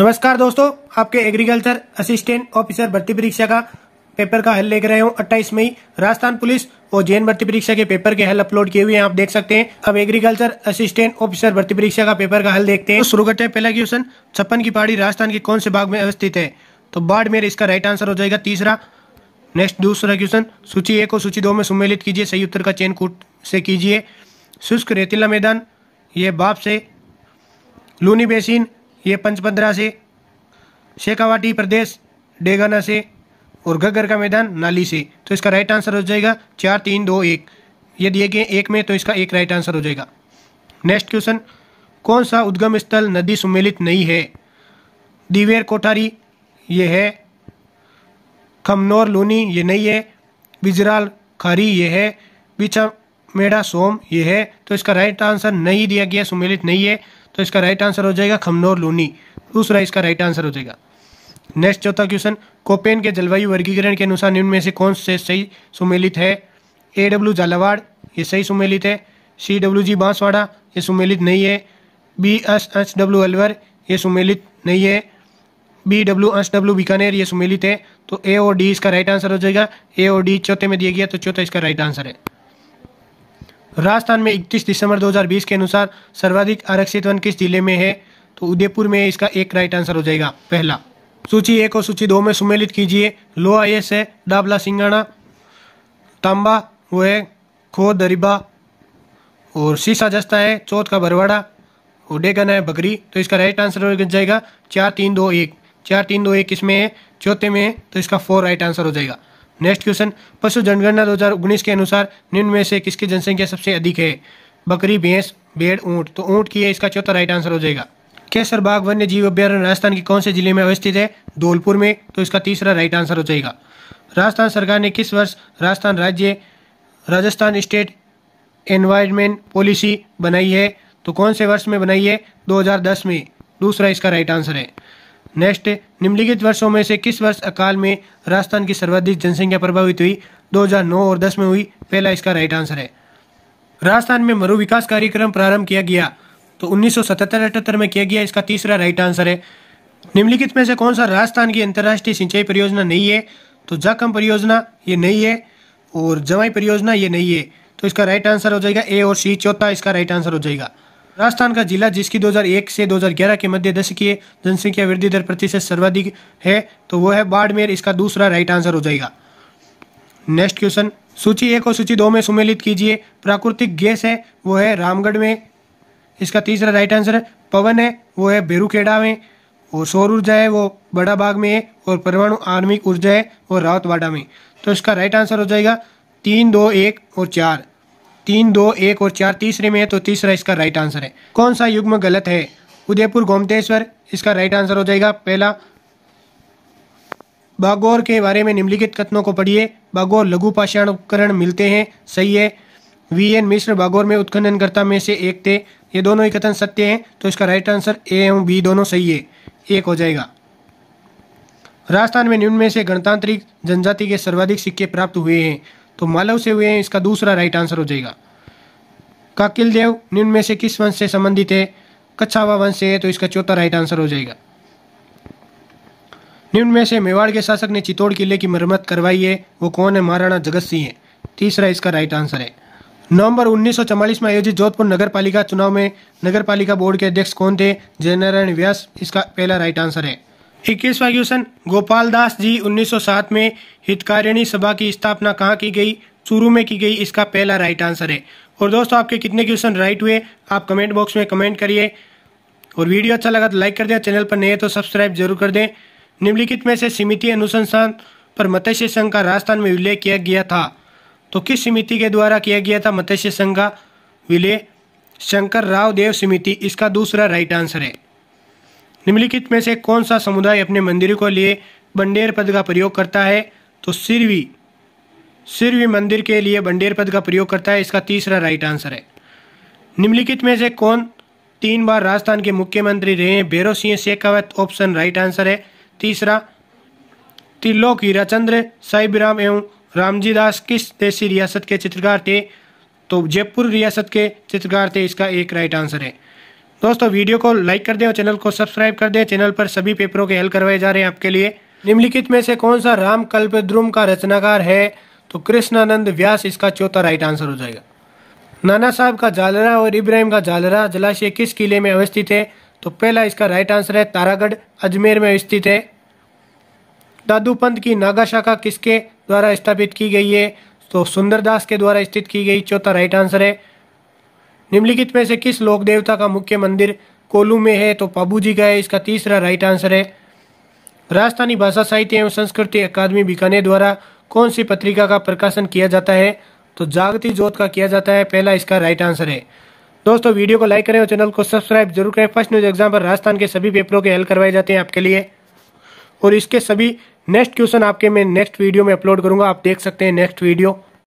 नमस्कार दोस्तों आपके एग्रीकल्चर असिस्टेंट ऑफिसर भर्ती परीक्षा का पेपर का हल लेकर रहे हूँ 28 मई राजस्थान पुलिस और जैन भर्ती परीक्षा के पेपर के हल अपलोड किए हुए हैं आप देख सकते हैं अब एग्रीकल्चर असिस्टेंट ऑफिसर भर्ती परीक्षा का पेपर का हल देखते हैं तो शुरू करते हैं पहला क्वेश्चन छप्पन की पहाड़ी राजस्थान के कौन से भाग में अवस्थित है तो बाड़मेर इसका राइट आंसर हो जाएगा तीसरा नेक्स्ट दूसरा क्वेश्चन सूची एक और सूची दो में सम्मिलित कीजिए सही उत्तर का चयन कूट से कीजिए शुष्क रेतीला मैदान ये बाप से लूनी बेसिन ये पंचपदरा से शेखावाटी प्रदेश डेगाना से और गगर का मैदान नाली से तो इसका राइट आंसर हो जाएगा चार तीन दो एक ये दिए गए एक में तो इसका एक राइट आंसर हो जाएगा नेक्स्ट क्वेश्चन कौन सा उद्गम स्थल नदी सुमेलित नहीं है दिवेर कोठारी ये है खमनौर लोनी ये नहीं है बिजराल खारी ये है बिछा मेढा सोम ये है तो इसका राइट आंसर नहीं दिया गया सुमेलित नहीं है तो इसका राइट आंसर हो जाएगा खमनोर लूनी दूसरा इसका राइट आंसर हो जाएगा नेक्स्ट चौथा क्वेश्चन कोपेन के जलवायु वर्गीकरण के अनुसार निम्न में से कौन से सही सुमेलित है ए डब्ल्यू झालावाड़ ये सही सुमेलित है सी डब्ल्यू जी बांसवाड़ा ये सुमेलित नहीं है B S H W Alwar ये सुमेलित नहीं है B W S W Bikaner ये सुमेलित है तो ए और डी इसका राइट आंसर हो जाएगा ए और डी चौथे में दिया गया तो चौथा इसका राइट आंसर है राजस्थान में 31 दिसंबर 2020 के अनुसार सर्वाधिक आरक्षित वन किस जिले में है तो उदयपुर में इसका एक राइट आंसर हो जाएगा पहला सूची एक और सूची दो में सुमेलित कीजिए लोहा एस है डाबला सिंगाना तांबा वो है खो दरिबा और शीशा जस्ता है चौथ का भरवाड़ा और डेगन है बकरी तो इसका राइट आंसर हो जाएगा चार तीन दो एक चार तीन दो एक इसमें है चौथे में है तो इसका फोर राइट आंसर हो जाएगा नेक्स्ट क्वेश्चन पशु जनगणना 2019 के अनुसार निम्न में से किसकी जनसंख्या सबसे अधिक है बकरी भैंस भेड़ ऊँट तो ऊँट की है इसका चौथा राइट आंसर हो जाएगा केसर बाग वन्य जीव अभ्यारण राजस्थान के कौन से जिले में अवस्थित है धौलपुर में तो इसका तीसरा राइट आंसर हो जाएगा राजस्थान सरकार ने किस वर्ष राजस्थान राज्य राजस्थान स्टेट एनवायरमेंट पॉलिसी बनाई है तो कौन से वर्ष में बनाई है 2010 में दूसरा इसका राइट आंसर है नेक्स्ट निम्नलिखित वर्षों में से किस वर्ष अकाल में राजस्थान की सर्वाधिक जनसंख्या प्रभावित हुई 2009 और 10 में हुई पहला इसका राइट आंसर है राजस्थान में मरु विकास कार्यक्रम प्रारंभ किया गया तो उन्नीस सौ में किया गया इसका तीसरा राइट आंसर है निम्नलिखित में से कौन सा राजस्थान की अंतर्राष्ट्रीय सिंचाई परियोजना नहीं है तो जाकम परियोजना ये नहीं है और जवाई परियोजना ये नहीं है तो इसका राइट आंसर हो जाएगा ए और सी चौथा इसका राइट आंसर हो जाएगा राजस्थान का जिला जिसकी 2001 से 2011 के मध्य दशकीय जनसंख्या वृद्धि दर प्रतिशत सर्वाधिक है तो वो है बाड़मेर इसका दूसरा राइट आंसर हो जाएगा नेक्स्ट क्वेश्चन सूची एक और सूची दो में सुमेलित कीजिए प्राकृतिक गैस है वो है रामगढ़ में इसका तीसरा राइट आंसर है पवन है वो है बेरूखेड़ा में और सौर ऊर्जा है वो बड़ा बाग में है और परमाणु आर्मिक ऊर्जा है वो रावतवाड़ा में तो इसका राइट आंसर हो जाएगा तीन दो एक और चार तीन दो एक और चार तीसरे में है तो तीसरा इसका राइट आंसर है कौन सा युग्म गलत है उदयपुर गोमतेश्वर इसका राइट आंसर हो जाएगा पहला बागौर के बारे में निम्नलिखित कथनों को पढ़िए बागौर लघु पाषाण उपकरण मिलते हैं सही है वी एन मिश्र बागौर में उत्खननकर्ता में से एक थे ये दोनों ही कथन सत्य हैं तो इसका राइट आंसर ए एवं बी दोनों सही है एक हो जाएगा राजस्थान में निम्न में से गणतांत्रिक जनजाति के सर्वाधिक सिक्के प्राप्त हुए हैं तो मालव से हुए हैं इसका दूसरा राइट आंसर हो जाएगा काकिल देव निम्न में से किस वंश से संबंधित है कच्छावा वंश से है तो इसका चौथा राइट आंसर हो जाएगा निम्न में से मेवाड़ के शासक ने चित्तौड़ किले की मरम्मत करवाई है वो कौन है महाराणा जगत सिंह है तीसरा इसका राइट आंसर है नवंबर 1944 में आयोजित जोधपुर नगर पालिका चुनाव में नगर पालिका बोर्ड के अध्यक्ष कौन थे जयनारायण व्यास इसका पहला राइट आंसर है इक्कीसवा क्वेश्चन गोपाल दास जी 1907 में हितकारिणी सभा की स्थापना कहाँ की गई चूरू में की गई इसका पहला राइट आंसर है और दोस्तों आपके कितने क्वेश्चन राइट हुए आप कमेंट बॉक्स में कमेंट करिए और वीडियो अच्छा लगा तो लाइक कर दें चैनल पर नए तो सब्सक्राइब जरूर कर दें निम्नलिखित में से समिति अनुसंधान पर मत्स्य संघ का राजस्थान में विलय किया गया था तो किस समिति के द्वारा किया गया था मत्स्य संघ का विलय शंकर राव देव समिति इसका दूसरा राइट आंसर है निम्नलिखित में से कौन सा समुदाय अपने मंदिरों को लिए बंडेर पद का प्रयोग करता है तो सिरवी सिरवी मंदिर के लिए बंडेर पद का प्रयोग करता है इसका तीसरा राइट आंसर है निम्नलिखित में से कौन तीन बार राजस्थान के मुख्यमंत्री रहे हैं Bhairon Singh Shekhawat option right answer है तीसरा त्रिलोक हीराचंद्र साहिबराम एवं रामजी दास किस देशी रियासत के चित्रकार थे तो जयपुर रियासत के चित्रकार थे इसका एक राइट आंसर है दोस्तों वीडियो को लाइक कर दें और चैनल को सब्सक्राइब कर दें चैनल पर सभी पेपरों के हल करवाए जा रहे हैं आपके लिए निम्नलिखित में से कौन सा राम कल्पद्रुम का रचनाकार है तो कृष्णानंद व्यास इसका चौथा राइट आंसर हो जाएगा नाना साहब का जालरा और इब्राहिम का जालरा जलाशय किस किले में अवस्थित है तो पहला इसका राइट आंसर है तारागढ़ अजमेर में अवस्थित है दादू पंत की नागा शाखा किसके द्वारा स्थापित की गई है तो सुंदरदास के द्वारा स्थित की गई चौथा राइट आंसर है निम्नलिखित में से किस लोक देवता का मुख्य मंदिर कोलू में है तो पाबू जी का है इसका तीसरा राइट आंसर है राजस्थानी भाषा साहित्य एवं संस्कृति अकादमी बीकानेर द्वारा कौन सी पत्रिका का प्रकाशन किया जाता है तो जागृति जोत का किया जाता है पहला इसका राइट आंसर है दोस्तों वीडियो को लाइक करें और चैनल को सब्सक्राइब जरूर करें फर्स्ट न्यूज एग्जाम पर राजस्थान के सभी पेपरों के हल करवाए जाते हैं आपके लिए और इसके सभी नेक्स्ट क्वेश्चन आपके मैं नेक्स्ट वीडियो में अपलोड करूंगा आप देख सकते हैं नेक्स्ट वीडियो